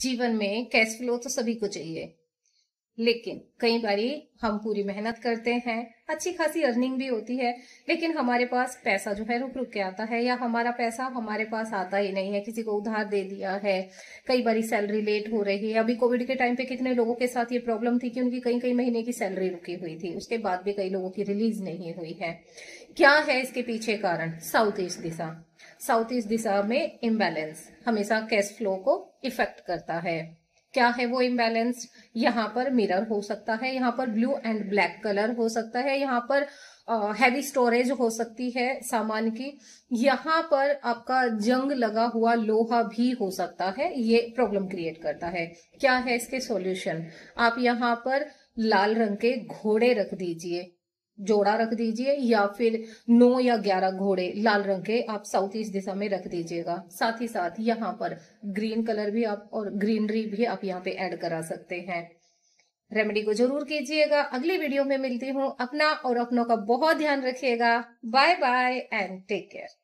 जीवन में cash flow तो सभी को चाहिए लेकिन कई बार हम पूरी मेहनत करते हैं अच्छी खासी अर्निंग भी होती है लेकिन हमारे पास पैसा जो है रुक रुक के आता है या हमारा पैसा हमारे पास आता ही नहीं है किसी को उधार दे दिया है कई बारी सैलरी लेट हो रही है अभी कोविड के टाइम पे कितने लोगों के साथ ये प्रॉब्लम थी कि उनकी कई कई महीने की सैलरी रुकी हुई थी उसके बाद भी कई लोगों की रिलीज नहीं हुई है क्या है इसके पीछे कारण साउथ ईस्ट दिशा साउथ ईस्ट दिशा में इम्बेलेंस हमेशा कैश फ्लो को इफेक्ट करता है क्या है वो इम्बेलेंस यहाँ पर मिरर हो सकता है यहाँ पर ब्लू एंड ब्लैक कलर हो सकता है यहाँ पर हैवी uh, स्टोरेज हो सकती है सामान की यहाँ पर आपका जंग लगा हुआ लोहा भी हो सकता है ये प्रॉब्लम क्रिएट करता है क्या है इसके सॉल्यूशन आप यहाँ पर लाल रंग के घोड़े रख दीजिए जोड़ा रख दीजिए या फिर नौ या ग्यारह घोड़े लाल रंग के आप साउथ ईस्ट दिशा में रख दीजिएगा साथ ही साथ यहाँ पर ग्रीन कलर भी आप और ग्रीनरी भी आप यहाँ पे ऐड करा सकते हैं रेमेडी को जरूर कीजिएगा अगली वीडियो में मिलती हूँ अपना और अपनों का बहुत ध्यान रखिएगा bye bye and take care